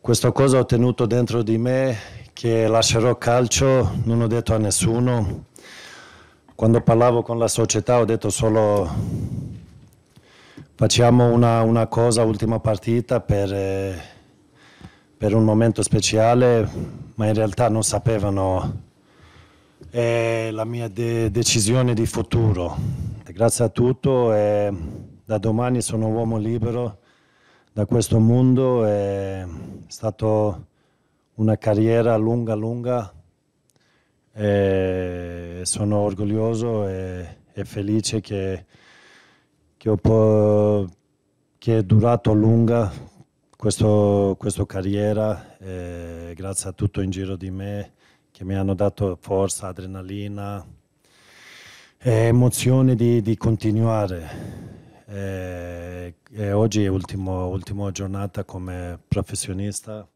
Questa cosa ho tenuto dentro di me che lascerò calcio, non ho detto a nessuno. Quando parlavo con la società ho detto solo facciamo una, una cosa, ultima partita per, per un momento speciale, ma in realtà non sapevano è la mia de decisione di futuro. Grazie a tutto e da domani sono uomo libero da questo mondo. E è stata una carriera lunga, lunga. E sono orgoglioso e, e felice che, che, ho, che, è durato lunga questa carriera, e grazie a tutto in giro di me che mi hanno dato forza, adrenalina e emozione di, di continuare e eh, eh, oggi è l'ultima giornata come professionista